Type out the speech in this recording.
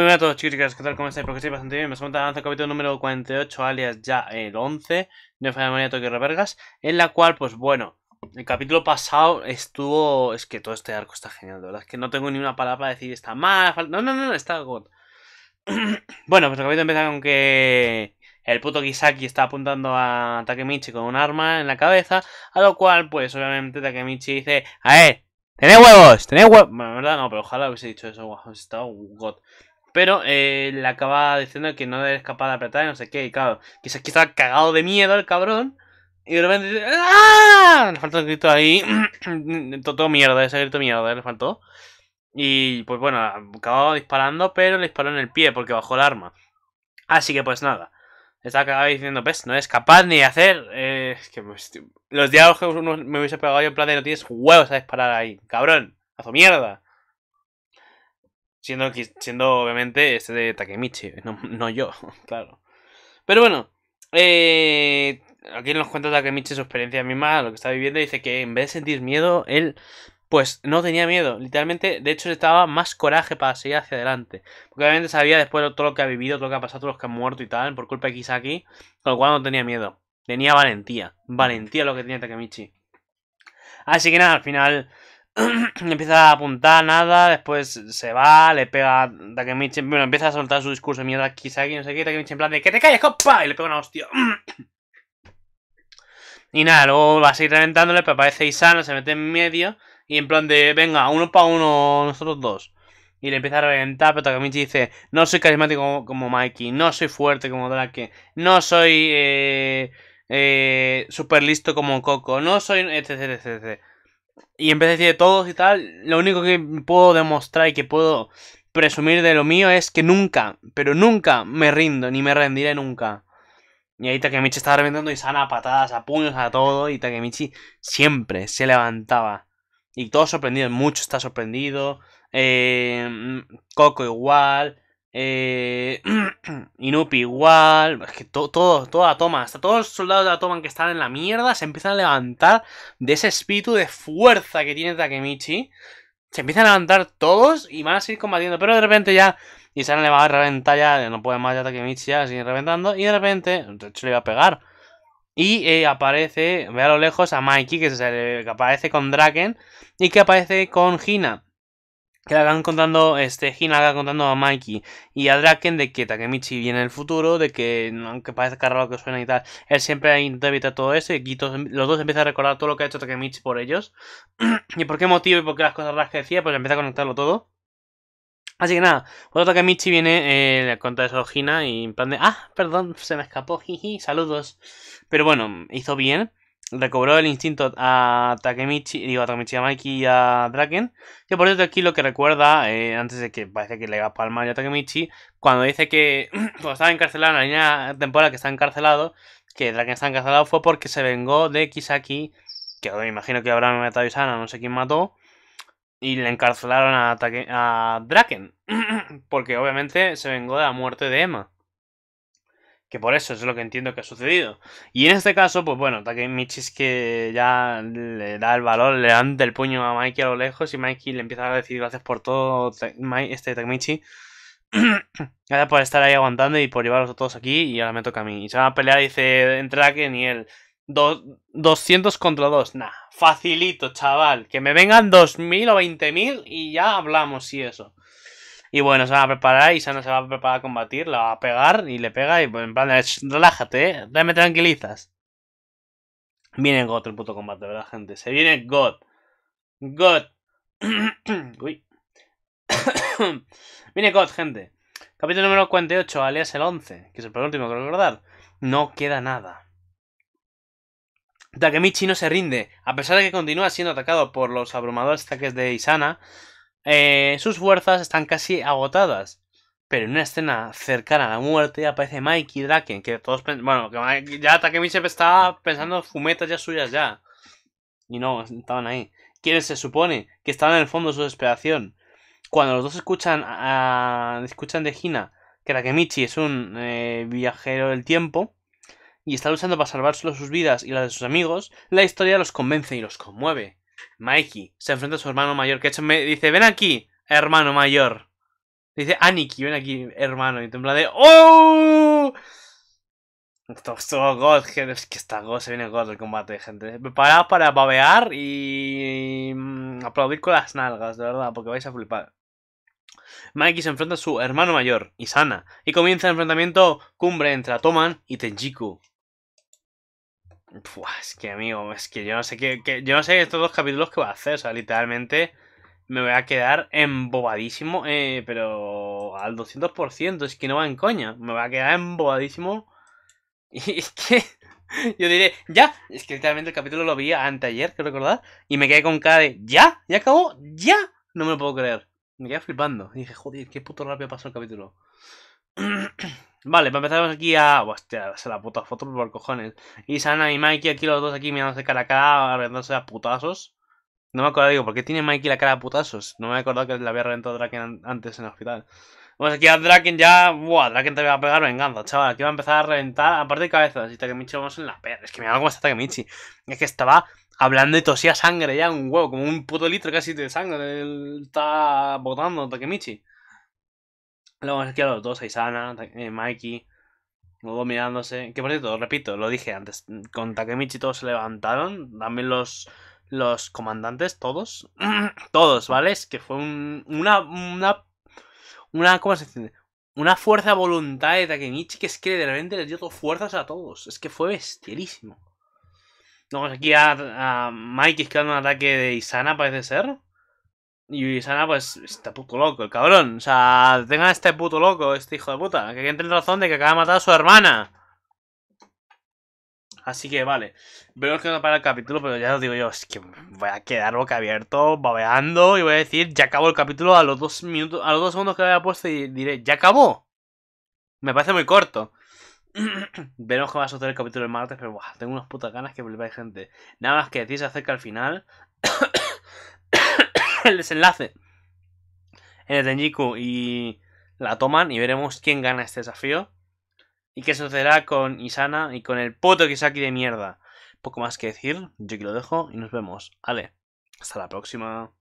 Muy buenas a todos chicos ¿qué tal? ¿Cómo estáis? Porque estoy bastante bien. Me hemos el capítulo número 48, alias ya el 11, de falla manía Tokio Revergas, en la cual, pues bueno, el capítulo pasado estuvo... Es que todo este arco está genial, de verdad, es que no tengo ni una palabra para decir está mal, falta. no, no, no, no, está god. bueno, pues el capítulo empieza con que el puto Kisaki está apuntando a Takemichi con un arma en la cabeza, a lo cual, pues obviamente Takemichi dice, a ver, ¡Tenéis huevos! ¡Tenéis huevos! Bueno, en verdad no, pero ojalá hubiese dicho eso. Wow, estado god. Pero eh, le acaba diciendo que no eres capaz de apretar y no sé qué. Y claro, quizás que cagado de miedo el cabrón. Y de repente dice, ¡Ah! Le falta un grito ahí. todo, mierda, ese grito mierda, le faltó. Y pues bueno, acababa disparando, pero le disparó en el pie porque bajó el arma. Así que pues nada. está acaba diciendo, pues no es capaz ni de hacer. Eh, que pues, los diálogos uno me hubiese pegado yo en plan de no tienes huevos a disparar ahí. Cabrón, hazo mierda. Siendo, siendo obviamente este de Takemichi, no, yo, claro. Pero bueno, eh, aquí nos cuenta Takemichi su experiencia misma, lo que está viviendo, dice que en vez de sentir miedo, él pues no tenía miedo, literalmente, de hecho le estaba más coraje para seguir hacia adelante. Porque obviamente sabía después de todo lo que ha vivido, todo lo que ha pasado, todos los que han muerto y tal, por culpa de Kisaki, con lo cual no tenía miedo. Tenía valentía, valentía lo que tenía Takemichi. Así que nada, al final empieza a apuntar nada, después se va, le pega a Takemichi, bueno, empieza a soltar su discurso de mierda, Kisaki, no sé qué, Takemichi en plan de que te calles, copa, y le pega una hostia. y nada, luego va a seguir reventándole, pero aparece Isano, se mete en medio, y en plan de, venga, uno para uno, nosotros dos. Y le empieza a reventar, pero Takemichi dice, no soy carismático como, Mikey, no soy fuerte como Drake, no soy eh, eh super listo como Coco, no soy, etc, etc, etc. Y en vez de decir de todos y tal, lo único que puedo demostrar y que puedo presumir de lo mío es que nunca, pero nunca me rindo, ni me rendiré nunca. Y ahí Takemichi estaba reventando y sana a patadas, a puños, a todo. Y Takemichi siempre se levantaba. Y todo sorprendido, mucho está sorprendido. Eh, mm, Coco igual. Eh, Inupi igual. Es que todo, todo, toda toma. Hasta todos los soldados de la toma que están en la mierda se empiezan a levantar de ese espíritu de fuerza que tiene Takemichi. Se empiezan a levantar todos y van a seguir combatiendo. Pero de repente ya. Y se le va a reventar ya. No puede más ya Takemichi ya sigue reventando. Y de repente. De hecho le va a pegar. Y eh, aparece. Ve a lo lejos a Mikey que, que aparece con Draken. Y que aparece con Hina que le hagan contando, este, Hina haga contando a Mikey y a Draken de que Takemichi viene en el futuro, de que, aunque parezca raro que suena y tal, él siempre intenta evitar todo eso y los dos empiezan a recordar todo lo que ha hecho Takemichi por ellos. y por qué motivo y por qué las cosas raras que decía, pues empieza a conectarlo todo. Así que nada, cuando Takemichi viene eh, cuenta eso Hina y en plan de, ah, perdón, se me escapó, jiji, saludos. Pero bueno, hizo bien recobró el instinto a Takemichi, digo, a Takemichi, a Mikey y a Draken. Que por cierto, aquí lo que recuerda, eh, antes de que parece que le haga palmar a Takemichi, cuando dice que estaba encarcelado en la línea temporal que está encarcelado, que Draken está encarcelado fue porque se vengó de Kisaki, que me imagino que habrá matado a Isana, no sé quién mató, y le encarcelaron a, a Draken, porque obviamente se vengó de la muerte de Emma. Que por eso es lo que entiendo que ha sucedido. Y en este caso, pues bueno, Takemichi es que ya le da el valor, le dan del puño a Mikey a lo lejos y Mikey le empieza a decir gracias por todo, este Takemichi. gracias por estar ahí aguantando y por llevarlos a todos aquí y ahora me toca a mí. Y se van a pelear y dice, entra que ni él. 200 contra 2, nah, facilito, chaval. Que me vengan 2.000 o 20.000 y ya hablamos y eso. Y bueno, se va a preparar y se va a preparar a combatir, la va a pegar y le pega y pues, en plan, relájate, ¿eh? dame tranquilizas. Viene God el puto combate, ¿verdad, gente? Se viene God. God. Uy. viene God, gente. Capítulo número 48, alias el 11, que es el penúltimo que recordar. No queda nada. Takemichi no se rinde, a pesar de que continúa siendo atacado por los abrumadores ataques de Isana, eh, sus fuerzas están casi agotadas. Pero en una escena cercana a la muerte aparece Mike y Draken, que todos Bueno, que ya Takemichi estaba pensando fumetas ya suyas ya. Y no, estaban ahí. Quienes se supone que estaban en el fondo de su desesperación. Cuando los dos escuchan a, escuchan de Hina que Takemichi es un eh, viajero del tiempo y está luchando para salvar solo sus vidas y las de sus amigos, la historia los convence y los conmueve. Mikey se enfrenta a su hermano mayor, que me dice, ven aquí, hermano mayor. Dice, Aniki, ven aquí, hermano. Y tembla de, ¡Oh! Esto, esto, God, gente. es que está God, se viene God el combate, gente. Preparados para babear y mm, aplaudir con las nalgas, de verdad, porque vais a flipar. Mikey se enfrenta a su hermano mayor, Isana, y comienza el enfrentamiento cumbre entre Atoman y Tenjiku es que amigo, es que yo no sé qué, yo no sé estos dos capítulos que va a hacer, o sea, literalmente me voy a quedar embobadísimo, eh, pero al 200%, es que no va en coña, me voy a quedar embobadísimo y es que yo diré, ya, es que literalmente el capítulo lo vi anteayer, que recordar, y me quedé con cara de, ya, ya acabó, ya, no me lo puedo creer, me quedé flipando, y dije, joder, qué puto rápido pasó el capítulo. Vale, para pues empezar aquí a... Hostia, se la puta foto por cojones. Y Sana y Mikey aquí los dos aquí mirándose cara a cara, arrendándose a putazos. No me acuerdo, digo, ¿por qué tiene Mikey la cara a putazos? No me he acordado que le había reventado Draken antes en el hospital. Vamos pues aquí a Draken ya... Buah, Draken te va a pegar venganza, chaval. Aquí va a empezar a reventar, aparte de cabezas. Y Takemichi vamos en la perra. Es que me cómo está Takemichi. Es que estaba hablando y tosía sangre ya, un huevo. Como un puto litro casi de sangre. Él está botando Takemichi. Luego aquí a los dos, a Isana, eh, Mikey, luego mirándose. Que por cierto, repito, lo dije antes, con Takemichi todos se levantaron, también los, los comandantes, todos, todos, ¿vale? Es que fue una, una, una, ¿cómo se dice? Una fuerza voluntad de Takemichi que es que de repente les dio dos fuerzas a todos. Es que fue bestialísimo. Luego aquí a, a Mikey esquivando un ataque de Isana, parece ser. Y Sana, ah, pues, está puto loco, el cabrón. O sea, tenga este puto loco, este hijo de puta. Que entre razón de que acaba de matar a su hermana. Así que vale. veremos que no para el capítulo, pero ya os digo yo, es que voy a quedar boca abierto, babeando, y voy a decir, ya acabó el capítulo a los dos minutos, a los dos segundos que había puesto y diré, ya acabó. Me parece muy corto. Veremos que va a suceder el capítulo el martes, pero tengo unas putas ganas que volváis gente. Nada más que se acerca al final. el desenlace el Tenjiku y la toman y veremos quién gana este desafío. Y qué sucederá con Isana y con el puto Kisaki de mierda. Poco más que decir, yo aquí lo dejo y nos vemos. vale, hasta la próxima.